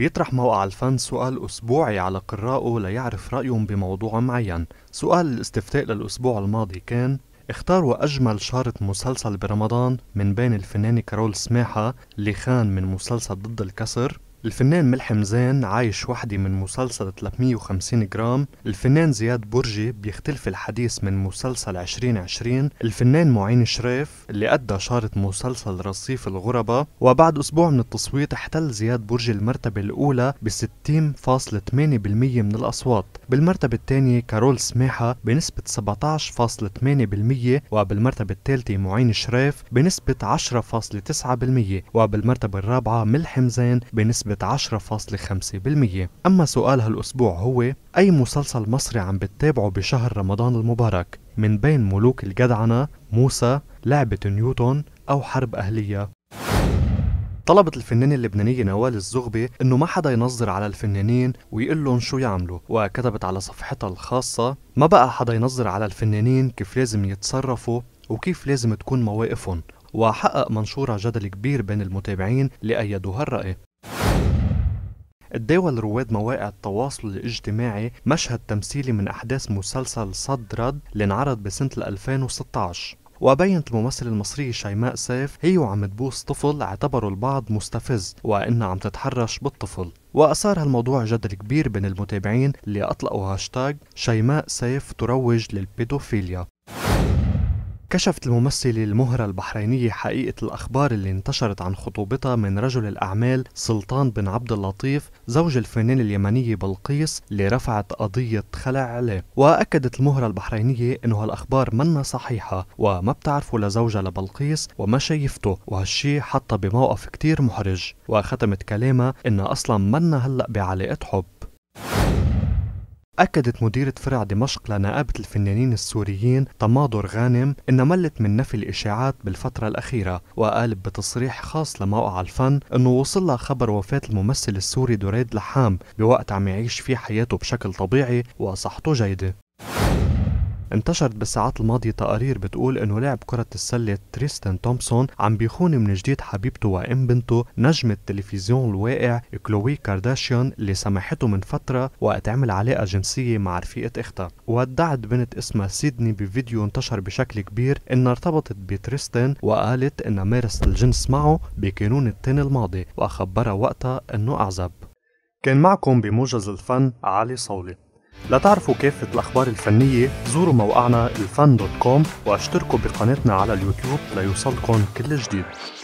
بيطرح موقع الفن سؤال أسبوعي على قراءه ليعرف رأيهم بموضوع معين سؤال الاستفتاء للأسبوع الماضي كان اختاروا أجمل شارة مسلسل برمضان من بين الفنان كارول سماحة اللي خان من مسلسل ضد الكسر الفنان ملحم زين عايش وحدي من مسلسل 350 جرام الفنان زياد برجي بيختلف الحديث من مسلسل 2020 الفنان معين شريف اللي أدى شارة مسلسل رصيف الغربة وبعد أسبوع من التصويت احتل زياد برجي المرتبة الأولى ب 60.8% من الأصوات بالمرتبة الثانية كارول سماحة بنسبة 17.8% وبالمرتبة الثالثة معين شريف بنسبة 10.9% وبالمرتبة الرابعة ملحم زين بنسبة بنسبة 10.5% أما سؤال هالأسبوع هو أي مسلسل مصري عم بتتابعه بشهر رمضان المبارك من بين ملوك الجدعنة موسى لعبة نيوتن أو حرب أهلية طلبت الفنانة اللبنانية نوال الزغبي انه ما حدا ينظر على الفنانين ويقول لهم شو يعملوا وكتبت على صفحتها الخاصة ما بقى حدا ينظر على الفنانين كيف لازم يتصرفوا وكيف لازم تكون مواقفهم وحقق منشورة جدل كبير بين المتابعين اللي أيدوا هالرأي الدول رواد مواقع التواصل الاجتماعي مشهد تمثيلي من أحداث مسلسل صد رد اللي انعرض بسنة 2016 وبينت الممثلة المصرية شيماء سيف هي وعم تبوس طفل اعتبره البعض مستفز وأنها عم تتحرش بالطفل وأثار هالموضوع جدل كبير بين المتابعين اللي أطلقوا هاشتاج شيماء سيف تروج للبيدوفيليا كشفت الممثلة المهرة البحرينية حقيقة الأخبار اللي انتشرت عن خطوبتها من رجل الأعمال سلطان بن عبد اللطيف زوج الفنانة اليمنية بلقيس اللي رفعت قضية خلع عليه وأكدت المهرة البحرينية إنه هالأخبار منا صحيحة وما بتعرفه لزوجها لبلقيس وما شايفته وهالشي حطها بموقف كتير محرج وختمت كلامها إنها أصلا منا هلأ بعلاقة حب أكدت مديرة فرع دمشق لنائبة الفنانين السوريين تماضر غانم إن ملت من نفي الإشاعات بالفترة الأخيرة وقالت بتصريح خاص لموقع الفن إنه وصلها خبر وفاة الممثل السوري دريد لحام بوقت عم يعيش فيه حياته بشكل طبيعي وصحته جيدة انتشرت بالساعات الماضية تقارير بتقول انه لاعب كرة السلة تريستان تومسون عم بيخون من جديد حبيبته وام بنته نجمة التلفزيون الواقع كلوي كارداشيان اللي سمحته من فترة وقت عمل علاقة جنسية مع رفيقة اختها ودعت بنت اسمها سيدني بفيديو انتشر بشكل كبير انها ارتبطت بتريستان وقالت انها مارست الجنس معه بكانون التاني الماضي واخبرها وقتها انه اعزب كان معكم بموجز الفن علي صولي لتعرفوا كافة الأخبار الفنية زوروا موقعنا الفن دوت كوم واشتركوا بقناتنا على اليوتيوب ليوصلكم كل جديد